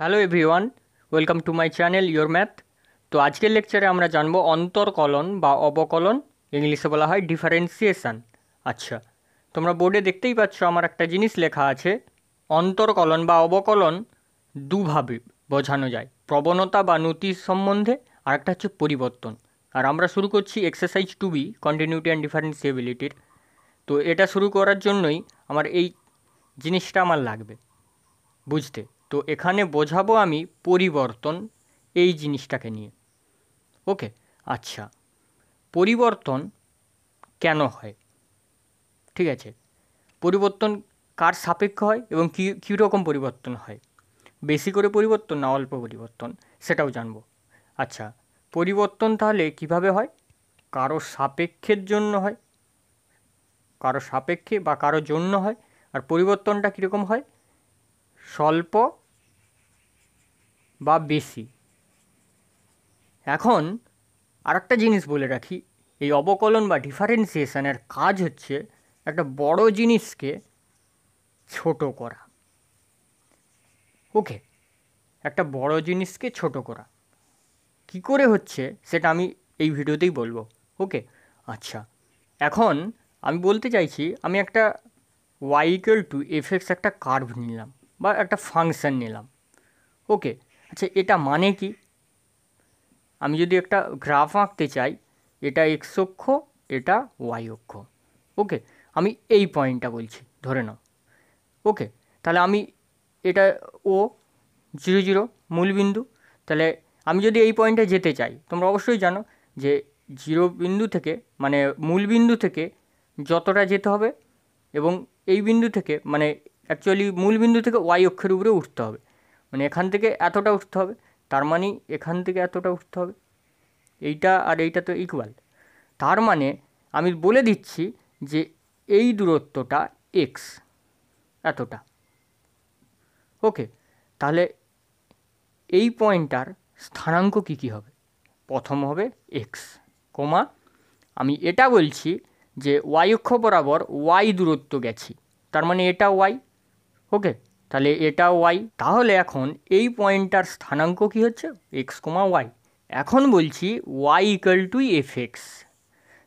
hello everyone welcome to my channel your math তো আজকের লেকচারে আমরা জানবো অন্তর্কলন বা অবকলন ইংলিশে বলা হয় ডিফারেন্সিয়েশান আচ্ছা তোমরা বোর্ডে দেখতেই পাচ্ছ আমার একটা জিনিস লেখা আছে অন্তর্কলন বা অবকলন দুভাবে বোঝানো যায় প্রবণতা বা নতি সম্বন্ধে আর একটা হচ্ছে পরিবর্তন আর আমরা শুরু করছি exercise two B continuity and ডিফারেন্সিয়েবিলিটির তো এটা শুরু করার জন্যই আমার এই জিনিসটা আমার লাগবে বুঝতে তো এখানে বোঝাবো আমি পরিবর্তন এই জিনিসটাকে নিয়ে ওকে আচ্ছা পরিবর্তন কেন হয় ঠিক আছে পরিবর্তন কার সাপেক্ষ হয় এবং কী কীরকম পরিবর্তন হয় বেশি করে পরিবর্তন না অল্প পরিবর্তন সেটাও জানবো আচ্ছা পরিবর্তন তাহলে কিভাবে হয় কারো সাপেক্ষের জন্য হয় কারো সাপেক্ষে বা কারো জন্য হয় আর পরিবর্তনটা কীরকম হয় স্বল্প বা বেশি এখন আরেকটা জিনিস বলে রাখি এই অবকলন বা ডিফারেন্সিয়েশনের কাজ হচ্ছে একটা বড় জিনিসকে ছোট করা ওকে একটা বড় জিনিসকে ছোট করা কি করে হচ্ছে সেটা আমি এই ভিডিওতেই বলবো ওকে আচ্ছা এখন আমি বলতে চাইছি আমি একটা ওয়াইকেল টু এফ এক্স একটা কার্ভ নিলাম বা একটা ফাংশান নিলাম ওকে আচ্ছা এটা মানে কি আমি যদি একটা গ্রাফ আঁকতে চাই এটা এক্স অক্ষ এটা ওয়াই অক্ষ ওকে আমি এই পয়েন্টটা বলছি ধরে নাও ওকে তাহলে আমি এটা ও জিরো জিরো মূলবিন্দু তাহলে আমি যদি এই পয়েন্টে যেতে চাই তোমরা অবশ্যই জানো যে জিরো বিন্দু থেকে মানে মূল বিন্দু থেকে যতটা যেতে হবে এবং এই বিন্দু থেকে মানে অ্যাকচুয়ালি মূলবিন্দু থেকে ওয়াই অক্ষের উপরে উঠতে হবে মানে এখান থেকে এতটা উঠতে হবে তার মানে এখান থেকে এতটা উঠতে হবে এইটা আর এইটা তো ইকুয়াল তার মানে আমি বলে দিচ্ছি যে এই দূরত্বটা এক্স এতটা ওকে তাহলে এই পয়েন্টটার স্থানাঙ্ক কী কী হবে প্রথম হবে এক্স কমা আমি এটা বলছি যে ওয়াই অক্ষ বরাবর ওয়াই দূরত্ব গেছি তার মানে এটা ওয়াই ওকে তাহলে এটা ওয়াই তাহলে এখন এই পয়েন্টটার স্থানাঙ্ক কী হচ্ছে এক্স কমা ওয়াই এখন বলছি Y equal to F x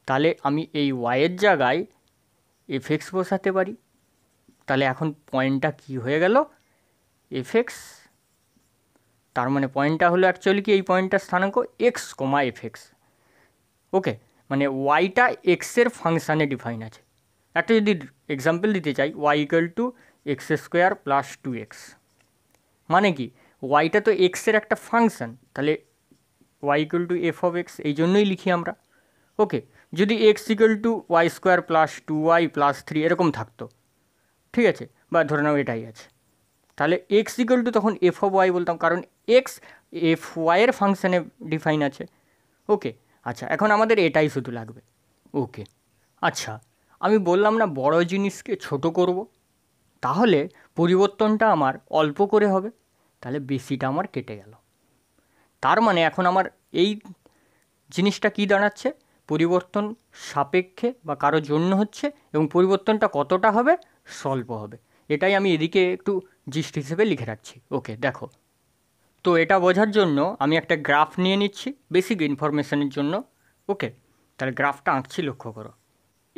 তাহলে আমি এই ওয়াইয়ের জায়গায় এফ এক্স বসাতে পারি তাহলে এখন পয়েন্টটা কি হয়ে গেল এফ এক্স তার মানে পয়েন্টটা হলো অ্যাকচুয়ালি কি এই পয়েন্টটার স্থানাঙ্ক X comma F X okay মানে ওয়াইটা এক্সের ফাংশানে ডিফাইন আছে একটা যদি এক্সাম্পল দিতে চাই Y equal to x square plus two x মানে কি ওয়াইটা তো এক্সের একটা ফাংশান তাহলে Y equal to F of X এই জন্যই লিখি আমরা ওকে যদি X equal to Y square plus two Y plus three এরকম থাকতো ঠিক আছে বা ধরে নাও এটাই আছে তাহলে এক্স ইকুয়াল টু তখন এফ অফ ওয়াই বলতাম কারণ এক্স এফ ওয়াইয়ের ফাংশানে ডিফাইন আছে ওকে আচ্ছা এখন আমাদের এটাই শুধু লাগবে ওকে আচ্ছা আমি বললাম না বড় জিনিসকে ছোট করব তাহলে পরিবর্তনটা আমার অল্প করে হবে তাহলে বেশিটা আমার কেটে গেল তার মানে এখন আমার এই জিনিসটা কি দাঁড়াচ্ছে পরিবর্তন সাপেক্ষে বা কারো জন্য হচ্ছে এবং পরিবর্তনটা কতটা হবে স্বল্প হবে এটাই আমি এদিকে একটু জিস্ট হিসেবে লিখে রাখছি ওকে দেখো তো এটা বোঝার জন্য আমি একটা গ্রাফ নিয়ে নিচ্ছি বেসিক ইনফরমেশনের জন্য ওকে তাহলে গ্রাফটা আঁকছি লক্ষ্য করো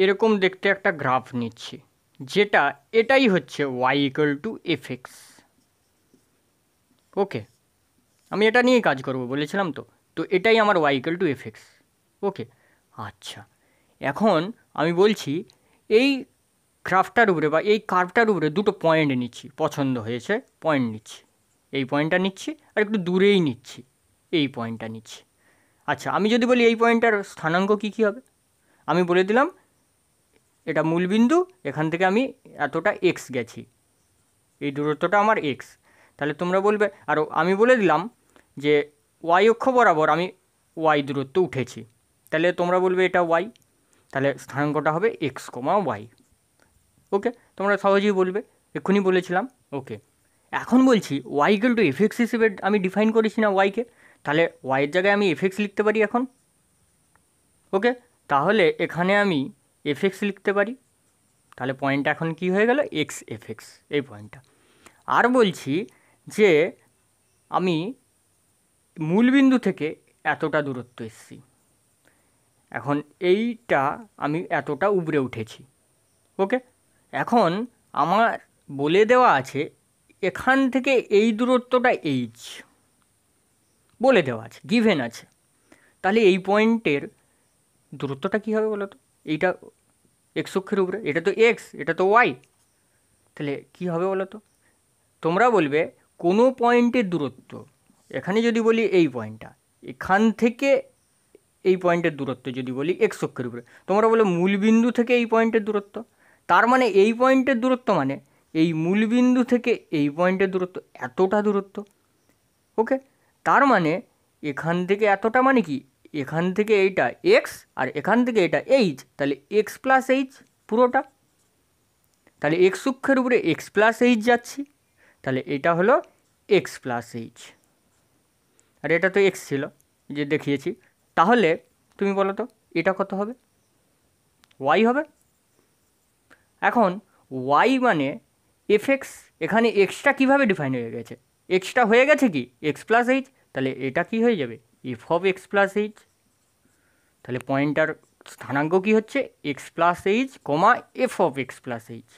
এরকম দেখতে একটা গ্রাফ নিচ্ছি যেটা এটাই হচ্ছে Y equal to F X okay আমি এটা নিয়েই কাজ করব বলেছিলাম তো তো এটাই আমার Y equal to F X okay আচ্ছা এখন আমি বলছি এই গ্রাফটার উপরে বা এই কার্ভটার উপরে দুটো পয়েন্ট নিচ্ছি পছন্দ হয়েছে পয়েন্ট নিচ্ছি এই পয়েন্টটা নিচ্ছি আর একটু দূরেই নিচ্ছি এই পয়েন্টটা নিচ্ছি আচ্ছা আমি যদি বলি এই পয়েন্টটার স্থানাঙ্ক কী কী হবে আমি বলে দিলাম এটা মূলবিন্দু এখান থেকে আমি এতটা এক্স গেছি এই দূরত্বটা আমার এক্স তাহলে তোমরা বলবে আর আমি বলে দিলাম যে ওয়াই অক্ষ বরাবর আমি ওয়াই দূরত্ব উঠেছি তাহলে তোমরা বলবে এটা ওয়াই তাহলে স্থানাঙ্কটা হবে এক্স কমা ওয়াই ওকে তোমরা সহজেই বলবে এক্ষুনি বলেছিলাম ওকে এখন বলছি ওয়াই ইকুয়াল টু এফেক্স হিসেবে আমি ডিফাইন করেছি না ওয়াইকে তাহলে ওয়াইয়ের জায়গায় আমি এফেক্স লিখতে পারি এখন ওকে তাহলে এখানে আমি এফএক্স লিখতে পারি তাহলে পয়েন্ট এখন কি হয়ে গেল এক্স এফএক্স এই পয়েন্টটা আর বলছি যে আমি মূলবিন্দু থেকে এতটা দূরত্ব এসছি এখন এইটা আমি এতটা উবরে উঠেছি ওকে এখন আমার বলে দেওয়া আছে এখান থেকে এই দূরত্বটা এইচ বলে দেওয়া আছে গিভেন আছে তাহলে এই পয়েন্টের দূরত্বটা কী হবে বলো তো এইটা এক্স অক্ষের উপরে এটা তো এক্স এটা তো ওয়াই তাহলে কি হবে বলো তো তোমরা বলবে কোনো পয়েন্টের দূরত্ব এখানে যদি বলি এই পয়েন্টটা এখান থেকে এই পয়েন্টের দূরত্ব যদি বলি এক্স অক্ষের উপরে তোমরা বলো মূলবিন্দু থেকে এই পয়েন্টের দূরত্ব তার মানে এই পয়েন্টের দূরত্ব মানে এই মূলবিন্দু থেকে এই পয়েন্টের দূরত্ব এতটা দূরত্ব ওকে তার মানে এখান থেকে এতটা মানে কি এখান থেকে এইটা এক্স আর এখান থেকে এটা এইচ তাহলে এক্স প্লাস এইচ পুরোটা তাহলে এক্স অক্ষের উপরে এক্স প্লাস এইচ যাচ্ছে তাহলে এটা হলো এক্স প্লাস এইচ আর এটা তো এক্স ছিল যে দেখিয়েছি তাহলে তুমি বলো তো এটা কত হবে ওয়াই হবে এখন ওয়াই মানে এফ এক্স এখানে এক্সটা কীভাবে ডিফাইন হয়ে গেছে এক্সটা হয়ে গেছে কি এক্স প্লাস এইচ তাহলে এটা কি হয়ে যাবে F of x plus H তাহলে পয়েন্টার স্থানাঙ্ক কী হচ্ছে X plus H comma F of x plus H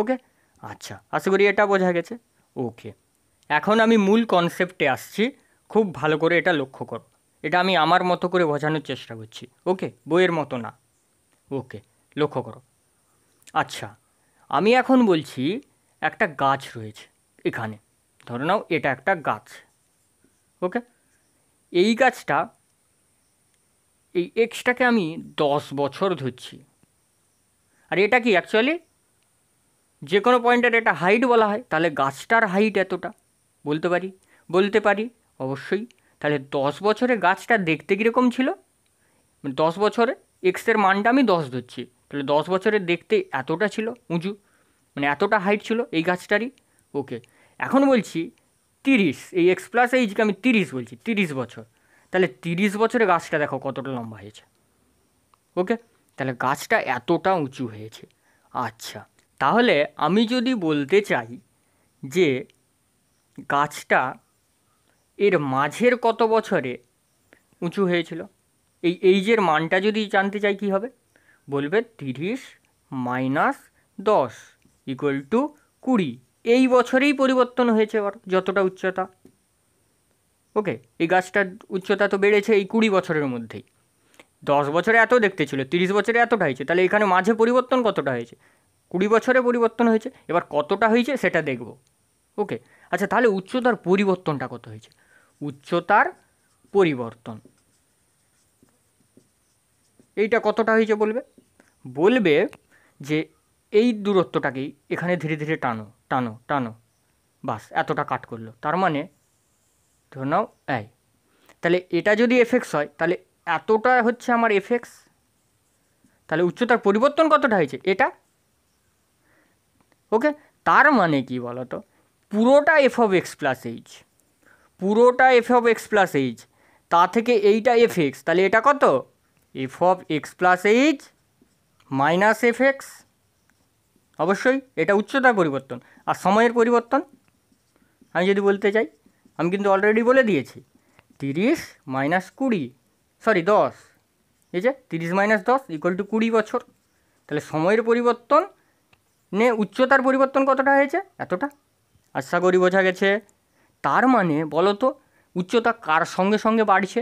okay আচ্ছা আশা করি এটা বোঝা গেছে ওকে এখন আমি মূল কনসেপ্টে আসছি খুব ভালো করে এটা লক্ষ্য করো এটা আমি আমার মতো করে বোঝানোর চেষ্টা করছি ওকে বইয়ের মতো না ওকে লক্ষ্য করো আচ্ছা আমি এখন বলছি একটা গাছ রয়েছে এখানে ধরে নাও এটা একটা গাছ ওকে এই গাছটা এই এক্সটাকে আমি দশ বছর ধরছি আর এটা কি অ্যাকচুয়ালি যে কোনো পয়েন্টের এটা হাইট বলা হয় তাহলে গাছটার হাইট এতটা বলতে পারি বলতে পারি অবশ্যই তাহলে দশ বছরে গাছটা দেখতে কীরকম ছিল মানে দশ বছরে এক্সের মানটা আমি দশ ধরছি তাহলে দশ বছরে দেখতে এতটা ছিল উঁচু মানে এতটা হাইট ছিল এই গাছটারই ওকে এখন বলছি তিরিশ এই এক্স প্লাস এইচকে আমি তিরিশ বলছি তিরিশ বছর তাহলে তিরিশ বছরে গাছটা দেখো কতটা লম্বা হয়েছে ওকে তাহলে গাছটা এতটা উঁচু হয়েছে আচ্ছা তাহলে আমি যদি বলতে চাই যে গাছটা এর মাঝের কত বছরে উঁচু হয়েছিল এই এইজের মানটা যদি জানতে চাই কী হবে বলবে তিরিশ মাইনাস দশ ইকুয়াল টু কুড়ি এই বছরেই পরিবর্তন হয়েছে ওর যতটা উচ্চতা ওকে এই গাছটার উচ্চতা তো বেড়েছে এই কুড়ি বছরের মধ্যেই দশ বছরে এত দেখতে ছিল তিরিশ বছরে এতটা হয়েছে তাহলে এখানে মাঝে পরিবর্তন কতটা হয়েছে কুড়ি বছরে পরিবর্তন হয়েছে এবার কতটা হয়েছে সেটা দেখব ওকে আচ্ছা তাহলে উচ্চতার পরিবর্তনটা কত হয়েছে উচ্চতার পরিবর্তন এইটা কতটা হয়েছে বলবে বলবে যে এই দূরত্বটাকেই এখানে ধীরে ধীরে টানো টানো টানো বাস এতটা কাট করলো তার মানে ধরে নাও এই তাহলে এটা যদি এফেক্স হয় তাহলে এতটা হচ্ছে আমার এফেক্টস তাহলে উচ্চতার পরিবর্তন কতটা হয়েছে এটা ওকে তার মানে কি বলতো পুরোটা f of x plus h পুরোটা f of x plus h তা থেকে এইটা এফ এক্স তাহলে এটা কত f of x plus h minus f x অবশ্যই এটা উচ্চতার পরিবর্তন আর সময়ের পরিবর্তন আমি যদি বলতে চাই আমি কিন্তু অলরেডি বলে দিয়েছি তিরিশ মাইনাস কুড়ি সরি দশ ঠিক আছে তিরিশ মাইনাস দশ ইকুয়াল টু কুড়ি বছর তাহলে সময়ের পরিবর্তন নে উচ্চতার পরিবর্তন কতটা হয়েছে এতটা আশা করি বোঝা গেছে তার মানে বলতো উচ্চতা কার সঙ্গে সঙ্গে বাড়ছে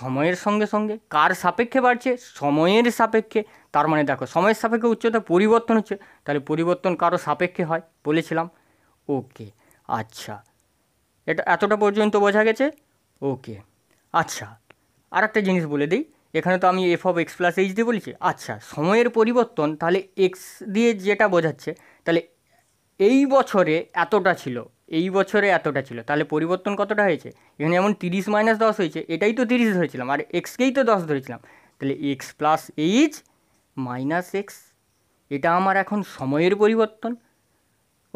সময়ের সঙ্গে সঙ্গে কার সাপেক্ষে বাড়ছে সময়ের সাপেক্ষে তার মানে দেখো সময়ের সাপেক্ষে উচ্চতা পরিবর্তন হচ্ছে তাহলে পরিবর্তন কারো সাপেক্ষে হয় বলেছিলাম ওকে আচ্ছা এটা এতটা পর্যন্ত বোঝা গেছে ওকে আচ্ছা আর একটা জিনিস বলে দিই এখানে তো আমি f of x plus h দিয়ে বলেছি আচ্ছা সময়ের পরিবর্তন তাহলে এক্স দিয়ে যেটা বোঝাচ্ছে তাহলে এই বছরে এতটা ছিল এই বছরে এতটা ছিল তাহলে পরিবর্তন কতটা হয়েছে এখানে যেমন তিরিশ মাইনাস দশ হয়েছে এটাই তো তিরিশ ধরেছিলাম আর এক্সকেই তো দশ ধরেছিলাম তাহলে x plus h minus x এটা আমার এখন সময়ের পরিবর্তন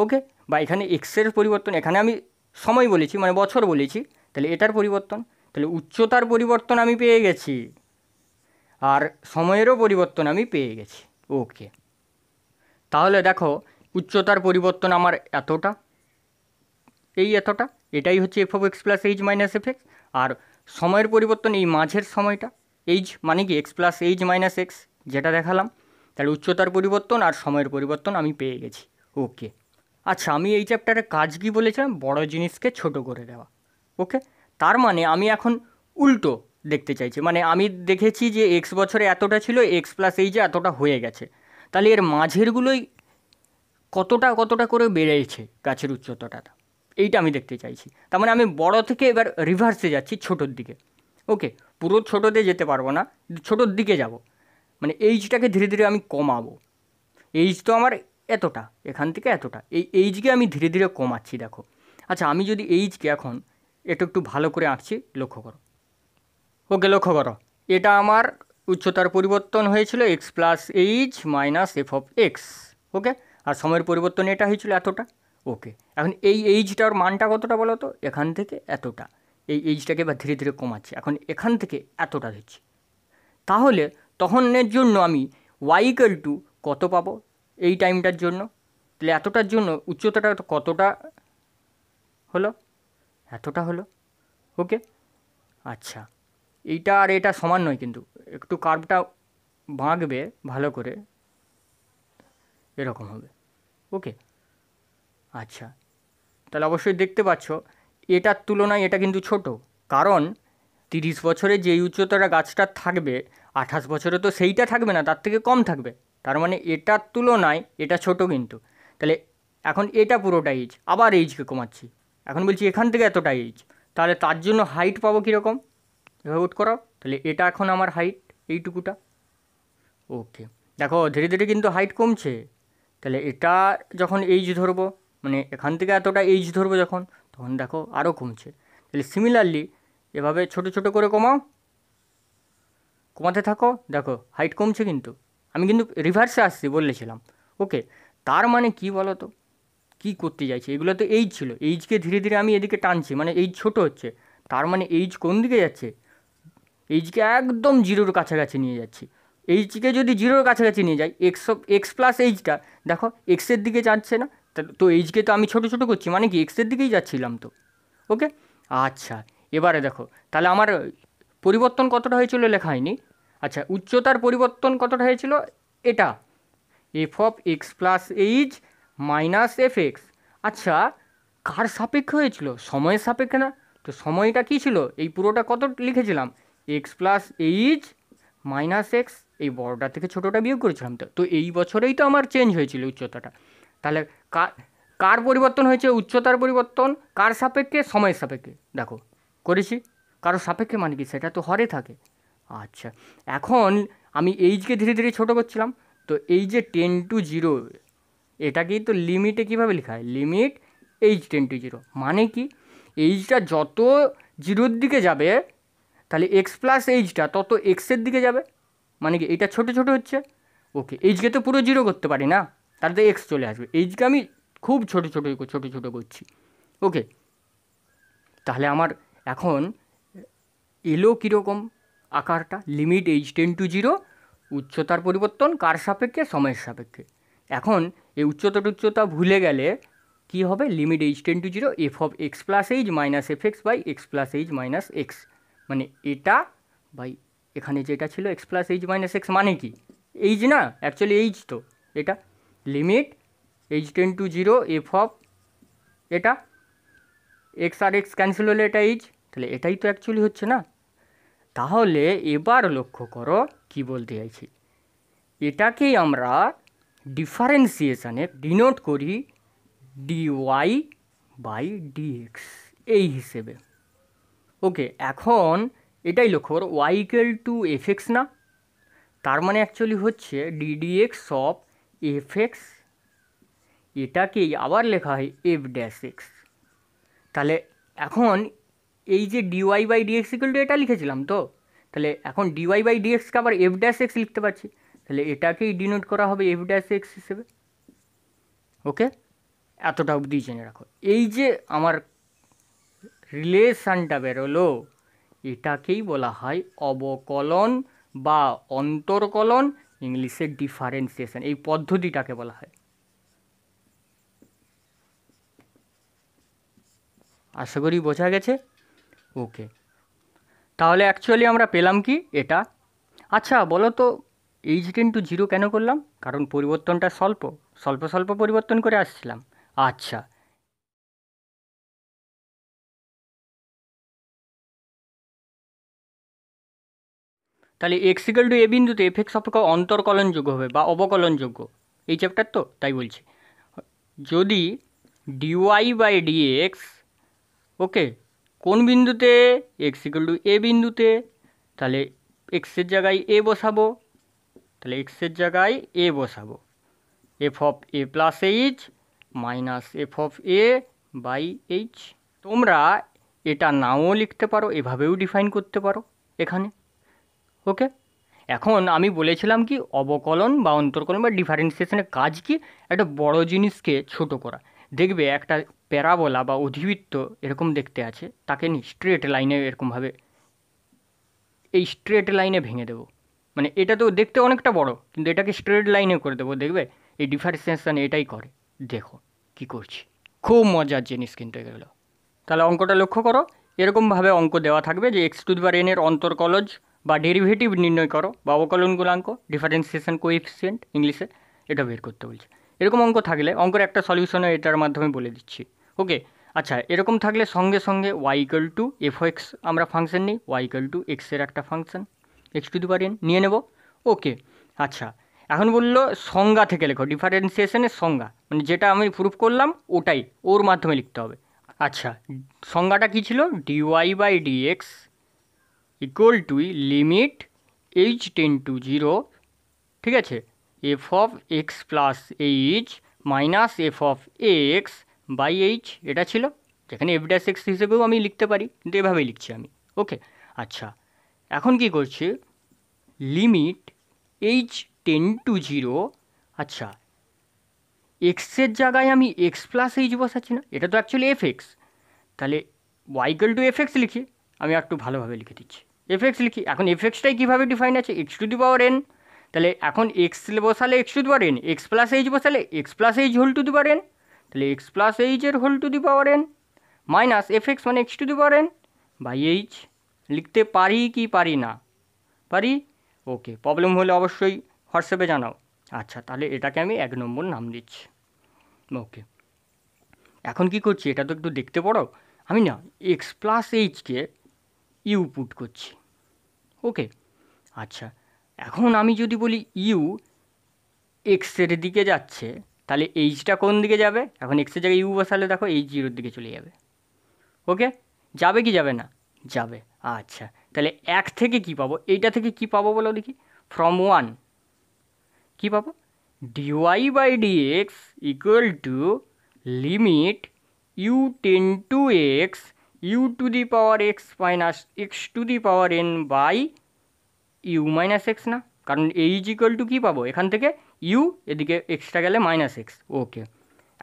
ওকে বা এখানে এক্সের পরিবর্তন এখানে আমি সময় বলেছি মানে বছর বলেছি তাহলে এটার পরিবর্তন তাহলে উচ্চতার পরিবর্তন আমি পেয়ে গেছি আর সময়েরও পরিবর্তন আমি পেয়ে গেছি ওকে তাহলে দেখো উচ্চতার পরিবর্তন আমার এতটা এই এতটা এটাই হচ্ছে f of x plus h minus f x আর সময়ের পরিবর্তন এই মাঝের সময়টা এইচ মানে কি x plus h minus x যেটা দেখালাম তাহলে উচ্চতার পরিবর্তন আর সময়ের পরিবর্তন আমি পেয়ে গেছি ওকে আচ্ছা আমি এই চ্যাপ্টারে কাজ কি বলেছিলাম বড় জিনিসকে ছোট করে দেওয়া ওকে তার মানে আমি এখন উল্টো দেখতে চাইছি মানে আমি দেখেছি যে এক্স বছরে এতটা ছিল এক্স প্লাস এই যে এতটা হয়ে গেছে তাহলে এর মাঝেরগুলোই কতটা কতটা করে বেড়েছে গাছের উচ্চতাটা এইটা আমি দেখতে চাইছি তার মানে আমি বড় থেকে এবার রিভার্সে যাচ্ছি ছোটোর দিকে ওকে পুরো ছোটোতে যেতে পারবো না ছোটোর দিকে যাব মানে এইজটাকে ধীরে ধীরে আমি কমাবো এইজ তো আমার এতটা এখান থেকে এতটা এই এইজকে আমি ধীরে ধীরে কমাচ্ছি দেখো আচ্ছা আমি যদি এইজকে এখন এটা একটু ভালো করে আঁকছি লক্ষ্য করো ওকে লক্ষ্য করো এটা আমার উচ্চতার পরিবর্তন হয়েছিল x plus h minus f of x okay আর সময়ের পরিবর্তন এটা হয়েছিল এতটা ওকে এখন এই এইজটার মানটা কতটা বলো তো এখান থেকে এতটা এই এইজটাকে এবার ধীরে ধীরে কমাচ্ছি এখন এখান থেকে এতটা দিচ্ছি তাহলে তখনের জন্য আমি ওয়াইকাল টু কত পাবো এই টাইমটার জন্য তাহলে এতটার জন্য উচ্চতাটা কতটা হলো এতটা হলো ওকে আচ্ছা এইটা আর এটা সমান নয় কিন্তু একটু কার্ভটা বাঁকবে ভালো করে এরকম হবে ওকে আচ্ছা তাহলে অবশ্যই দেখতে পাচ্ছ এটার তুলনায় এটা কিন্তু ছোট কারণ তিরিশ বছরে যেই উচ্চতাটা গাছটা থাকবে আঠাশ বছরে তো সেইটা থাকবে না তার থেকে কম থাকবে তার মানে এটার তুলনায় এটা ছোট কিন্তু তাহলে এখন এটা পুরোটা এইচ আবার এইচকে কমাচ্ছি এখন বলছি এখান থেকে এতটা এইচ তাহলে তার জন্য হাইট পাবো কীরকম এভাবে উঠ করাও তাহলে এটা এখন আমার হাইট এইটুকুটা ওকে দেখো ধীরে ধীরে কিন্তু হাইট কমছে তাহলে এটা যখন এইচ ধরবো মানে এখান থেকে এতটা এইচ ধরবো যখন তখন দেখো আরও কমছে তাহলে সিমিলারলি এভাবে ছোট ছোট করে কমাও কমাতে থাকো দেখো হাইট কমছে কিন্তু আমি কিন্তু রিভার্সে আসছি বলেছিলাম ওকে তার মানে কি বলো তো কী করতে চাইছি এগুলো তো এইজ ছিল এইজকে ধীরে ধীরে আমি এদিকে টানছি মানে এইজ ছোট হচ্ছে তার মানে এইজ কোন দিকে যাচ্ছে এইজকে একদম জিরোর কাছাকাছি নিয়ে যাচ্ছি এইচকে যদি জিরোর কাছাকাছি নিয়ে যাই এক্স এক্স প্লাস এইচটা দেখো এক্সের দিকে যাচ্ছে না তো এইচকে তো আমি ছোট ছোট করছি মানে কি এক্সের দিকেই যাচ্ছিলাম তো ওকে আচ্ছা এবারে দেখো তাহলে আমার পরিবর্তন কতটা হয়েছিল লেখা হয়নি আচ্ছা উচ্চতার পরিবর্তন কতটা হয়েছিল এটা f of x plus h minus f x আচ্ছা কার সাপেক্ষে হয়েছিল সময়ের সাপেক্ষে না তো সময়টা কী ছিল এই পুরোটা কত লিখেছিলাম x plus h minus x এই বড়টা থেকে ছোটোটা বিয়োগ করেছিলাম তো তো এই বছরেই তো আমার চেঞ্জ হয়েছিল উচ্চতাটা তাহলে কার কার পরিবর্তন হয়েছে উচ্চতার পরিবর্তন কার সাপেক্ষে সময়ের সাপেক্ষে দেখো করেছি কারো সাপেক্ষে মানে কি সেটা তো হরে থাকে আচ্ছা এখন আমি এইজকে ধীরে ধীরে ছোটো করছিলাম তো এই যে টেন টু জিরো এটাকেই তো লিমিটে কীভাবে লেখা হয় limit h tends to zero মানে কি এইচটা যত জিরোর দিকে যাবে তাহলে এক্স প্লাস এইচটা তত এক্সের দিকে যাবে মানে কি এটা ছোট ছোট হচ্ছে ওকে এইচকে তো পুরো জিরো করতে পারি না তাহলে তো এক্স চলে আসবে এইচকে আমি খুব ছোট ছোট ছোট ছোট করছি ওকে তাহলে আমার এখন এলো কীরকম আকারটা limit h tends to zero উচ্চতার পরিবর্তন কার সাপেক্ষে সময়ের সাপেক্ষে এখন এই উচ্চতা উচ্চতা ভুলে গেলে কি হবে limit h tends to zero f of x plus h minus f x by x plus h minus x মানে এটা বাই এখানে যেটা ছিল x plus h minus x মানে কি এইচ না অ্যাকচুয়ালি এইচ তো এটা limit h tends to zero f of এটা এক্স আর এক্স ক্যান্সেল হলে এটা এইচ তাহলে এটাই তো অ্যাকচুয়ালি হচ্ছে না তাহলে এবার লক্ষ্য করো কি বলতে চাইছি এটাকেই আমরা ডিফারেন্সিয়েশানে ডিনোট করি ডিওয়াই বাই ডিএক্স এই হিসেবে ওকে এখন এটাই লক্ষ্য করো y equal to F x না তার মানে অ্যাকচুয়ালি হচ্ছে ডিডিএক্স অফ এফ এক্স এটাকেই আবার লেখা হয় এফ ড্যাশ এক্স তাহলে এখন এই যে dy by dx equal to এটা লিখেছিলাম তো তাহলে এখন ডিওয়াই বাই ডিএক্সকে আবার এফ ড্যাশ এক্স লিখতে পারছি তাহলে এটাকেই ডিনোট করা হবে এফ ড্যাশ এক্স হিসেবে ওকে এতটা অবধি জেনে রাখো এই যে আমার রিলেশানটা বেরোলো এটাকেই বলা হয় অবকলন বা অন্তর্কলন ইংলিশের ডিফারেন্সিয়েশন এই পদ্ধতিটাকে বলা হয় আশা করি বোঝা গেছে ওকে তাহলে অ্যাকচুয়ালি আমরা পেলাম কি এটা আচ্ছা বলো তো এইচ টেন টু জিরো কেন করলাম কারণ পরিবর্তনটা স্বল্প স্বল্প স্বল্প পরিবর্তন করে আসছিলাম আচ্ছা তাহলে এক্স ইকাল টু এ বিন্দুতে এফ এক্স অন্তর্কলনযোগ্য হবে বা অবকলনযোগ্য এই চ্যাপ্টার তো তাই বলছি যদি ডিওয়াই বাই ডিএক্স ওকে কোন বিন্দুতে ইকাল টু এ বিন্দুতে তাহলে এক্সের জায়গায় এ বসাবো তাহলে এক্সের জায়গায় এ বসাবো f of a plus h minus f of a by h তোমরা এটা নাও লিখতে পারো এভাবেও ডিফাইন করতে পারো এখানে ওকে এখন আমি বলেছিলাম কি অবকলন বা অন্তর্কলন বা ডিফারেন্সিয়েশনের কাজ কি একটা বড় জিনিসকে ছোট করা দেখবে একটা প্যারাবোলা বা অধিবৃত্ত এরকম দেখতে আছে তাকে নিয়ে স্ট্রেট লাইনে এরকমভাবে এই স্ট্রেট লাইনে ভেঙে দেবো মানে এটা তো দেখতে অনেকটা বড় কিন্তু এটাকে স্ট্রেট লাইনে করে দেবো দেখবে এই ডিফারেন্সিয়েশন এটাই করে দেখো কি করছি খুব মজার জিনিস কিন্তু এগুলো তাহলে অঙ্কটা লক্ষ্য করো এরকমভাবে অঙ্ক দেওয়া থাকবে যে এক্স টু দি এনের অন্তর্কলজ বা ডেরিভেটিভ নির্ণয় করো বা অবকলন গুলাঙ্ক ডিফারেন্সিয়েশন কোএফিসিয়েন্ট ইংলিশে এটা বের করতে বলছে এরকম অঙ্ক থাকলে অঙ্কের একটা সলিউশনও এটার মাধ্যমে বলে দিচ্ছি ওকে আচ্ছা এরকম থাকলে সঙ্গে সঙ্গে ওয়াইকল টু এফ এক্স আমরা ফাংশন নিই ওয়াইকল টু এক্সের একটা ফাংশন এক্স টু দি পারেন নিয়ে নেব ওকে আচ্ছা এখন বললো সংজ্ঞা থেকে লেখো ডিফারেন্সিয়েশনের সংজ্ঞা মানে যেটা আমি প্রুফ করলাম ওটাই ওর মাধ্যমে লিখতে হবে আচ্ছা সংজ্ঞাটা কী ছিল dy by d x equal to limit h tends to zero ঠিক আছে f of x plus h minus f of x by h এটা ছিল যেখানে এফ ড্যাশ এক্স হিসেবেও আমি লিখতে পারি কিন্তু এভাবেই লিখছি আমি ওকে আচ্ছা এখন কি করছে limit h tends to zero আচ্ছা এক্সের জায়গায় আমি এক্স প্লাস এইচ বসাচ্ছি না এটা তো অ্যাকচুয়ালি এফ এক্স তাহলে ওয়াইকেল টু এফ এক্স লিখি আমি একটু ভালোভাবে লিখে দিচ্ছি এফএক্স লিখি এখন এফএক্সটাই কীভাবে ডিফাইন আছে x to the power n তাহলে এখন এক্স বসালে x to the power n x plus h বসালে x plus h whole to the power n তাহলে এক্স প্লাস এইচের whole to the power n minus fx মানে x to the power n by h লিখতে পারি কি পারি না পারি ওকে প্রবলেম হলে অবশ্যই হোয়াটসঅ্যাপে জানাও আচ্ছা তাহলে এটাকে আমি এক নম্বর নাম দিচ্ছি ওকে এখন কি করছি এটা তো একটু দেখতে পড়ো আমি না এক্স প্লাস এইচকে ইউ পুট করছি ওকে আচ্ছা এখন আমি যদি বলি ইউ এক্সের দিকে যাচ্ছে তাহলে এইচটা কোন দিকে যাবে এখন এক্সের জায়গায় ইউ বসালে দেখো এইচ জিরোর দিকে চলে যাবে ওকে যাবে কি যাবে না যাবে আচ্ছা তাহলে এক থেকে কি পাবো এইটা থেকে কি পাবো বলো দেখি ফ্রম ওয়ান কী পাবো dy by d x equal to limit u tends to x u to the power x minus x to the power n by u minus x না কারণ এইজ ইকুয়াল টু কী পাবো এখান থেকে you এদিকে extra গেলে minus x ওকে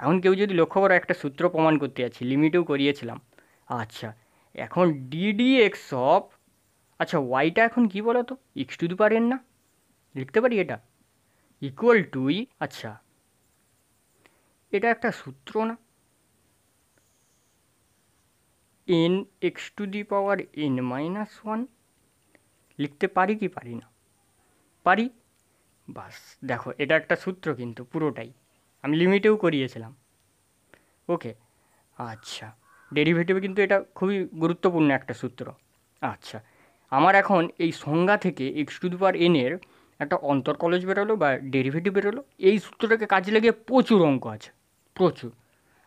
এখন কেউ যদি লক্ষ্য করো একটা সূত্র প্রমাণ করতে যাচ্ছি লিমিটেও করিয়েছিলাম আচ্ছা এখন ডিডি এক্স অফ আচ্ছা ওয়াইটা এখন কী বলো তো x to the power n না লিখতে পারি এটা ইকুয়াল টুই আচ্ছা এটা একটা সূত্র না n x to the power n minus one লিখতে পারি কি পারি না পারি বাস দেখো এটা একটা সূত্র কিন্তু পুরোটাই আমি লিমিটেও করিয়েছিলাম ওকে আচ্ছা ডেরিভেটিভ কিন্তু এটা খুবই গুরুত্বপূর্ণ একটা সূত্র আচ্ছা আমার এখন এই সংজ্ঞা থেকে এক্স টু দি পাওয়ার এনের একটা অন্তর্কলজ বেরোলো বা ডেরিভেটিভ বেরোলো এই সূত্রটাকে কাজে লাগিয়ে প্রচুর অঙ্ক আছে প্রচুর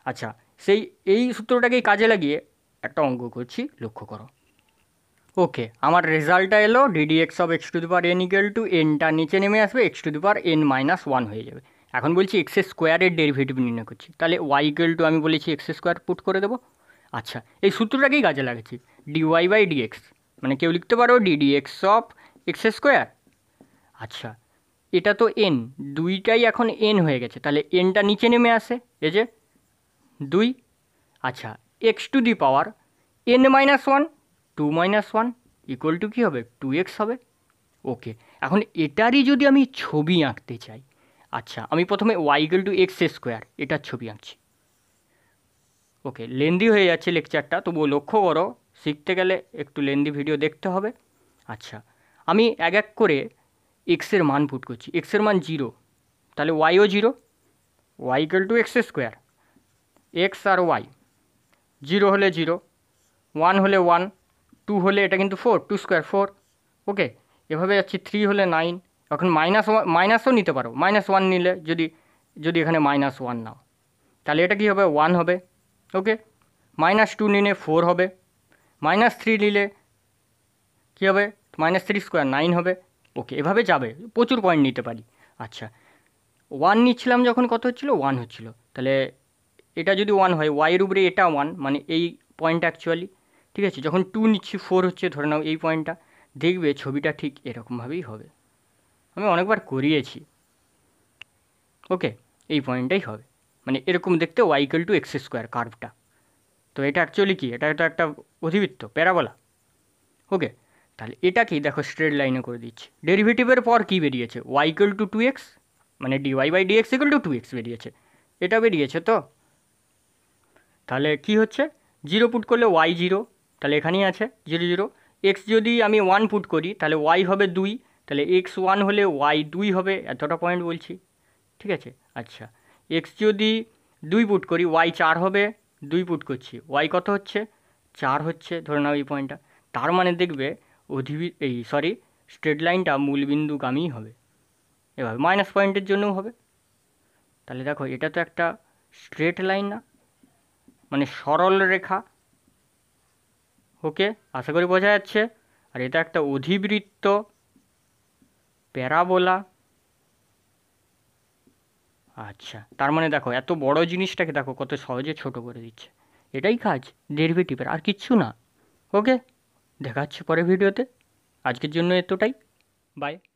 আচ্ছা সেই এই সূত্রটাকেই কাজে লাগিয়ে একটা অঙ্ক করছি লক্ষ্য করো ওকে আমার রেজাল্টটা এলো d d x of x to the power n equal to এনটা নিচে নেমে আসবে x to the power n minus one হয়ে যাবে এখন বলছি এক্স স্কোয়ারের ডেরিভেটিভ নির্ণয় করছি তাহলে ওয়াই ইকুয়াল টু আমি বলেছি এক্স স্কোয়ার পুট করে দেবো আচ্ছা এই সূত্রটাকেই কাজে লাগাচ্ছি ডিওয়াই বাই ডিএক্স মানে কেউ লিখতে পারো d d x of x square আচ্ছা এটা তো এন দুইটাই এখন এন হয়ে গেছে তাহলে এনটা নিচে নেমে আসে এই যে দুই আচ্ছা x to the power n minus one two minus one equal to কী হবে টু এক্স হবে ওকে এখন এটারই যদি আমি ছবি আঁকতে চাই আচ্ছা আমি প্রথমে y equal to x square এটার ছবি আঁকছি ওকে লেন্দি হয়ে যাচ্ছে লেকচারটা তবুও লক্ষ্য করো শিখতে গেলে একটু লেন্দি ভিডিও দেখতে হবে আচ্ছা আমি এক এক করে এক্সের মান পুট করছি এক্সের মান জিরো তাহলে ওয়াইও zero y to x square x আর ওয়াই জিরো হলে জিরো ওয়ান হলে ওয়ান টু হলে এটা কিন্তু four two square four okay এভাবে যাচ্ছি থ্রি হলে নাইন এখন মাইনাস ওয়ান মাইনাসও নিতে পারো মাইনাস ওয়ান নিলে যদি যদি এখানে মাইনাস ওয়ান নাও তাহলে এটা কী হবে ওয়ান হবে ওকে মাইনাস টু নিলে ফোর হবে মাইনাস থ্রি নিলে কী হবে মাইনাস থ্রি স্কোয়ার নাইন হবে ওকে এভাবে যাবে প্রচুর পয়েন্ট নিতে পারি আচ্ছা ওয়ান নিচ্ছিলাম যখন কত হচ্ছিলো ওয়ান হচ্ছিল তাহলে এটা যদি ওয়ান হয় ওয়াইয়ের উপরে এটা ওয়ান মানে এই পয়েন্ট অ্যাকচুয়ালি ঠিক আছে যখন টু নিচ্ছি ফোর হচ্ছে ধরে নাও এই পয়েন্টটা দেখবে ছবিটা ঠিক এরকমভাবেই হবে আমি অনেকবার করিয়েছি ওকে এই পয়েন্টটাই হবে মানে এরকম দেখতে ওয়াইকেল টু এক্স স্কোয়ার কার্ভটা তো এটা অ্যাকচুয়ালি কি এটা তো একটা অধিবৃত্ত প্যারাবোলা ওকে তাহলে এটাকেই দেখো স্ট্রেট লাইনে করে দিচ্ছি ডেরিভেটিভের পর কী বেরিয়েছে ওয়াইকেল টু টু এক্স মানে dy by dx equal to two x বেরিয়েছে এটা বেরিয়েছে তো তাহলে কি হচ্ছে জিরো পুট করলে ওয়াই জিরো তাহলে এখানেই আছে জিরো জিরো এক্স যদি আমি ওয়ান পুট করি তাহলে ওয়াই হবে দুই তাহলে এক্স ওয়ান হলে ওয়াই দুই হবে এতটা পয়েন্ট বলছি ঠিক আছে আচ্ছা এক্স যদি দুই পুট করি ওয়াই চার হবে দুই পুট করছি ওয়াই কত হচ্ছে চার হচ্ছে ধরে নাও এই পয়েন্টটা তার মানে দেখবে অধিবি এই সরি স্ট্রেট লাইনটা মূলবিন্দুগামী হবে এভাবে মাইনাস পয়েন্টের জন্যও হবে তাহলে দেখো এটা তো একটা স্ট্রেট লাইন না মানে সরল রেখা ওকে আশা করি বোঝা যাচ্ছে আর এটা একটা অধিবৃত্ত প্যারাবোলা আচ্ছা তার মানে দেখো এত বড় জিনিসটাকে দেখো কত সহজে ছোট করে দিচ্ছে এটাই কাজ ডেরিভেটিভের আর কিচ্ছু না ওকে দেখা পরে ভিডিওতে আজকের জন্য এতটাই বাই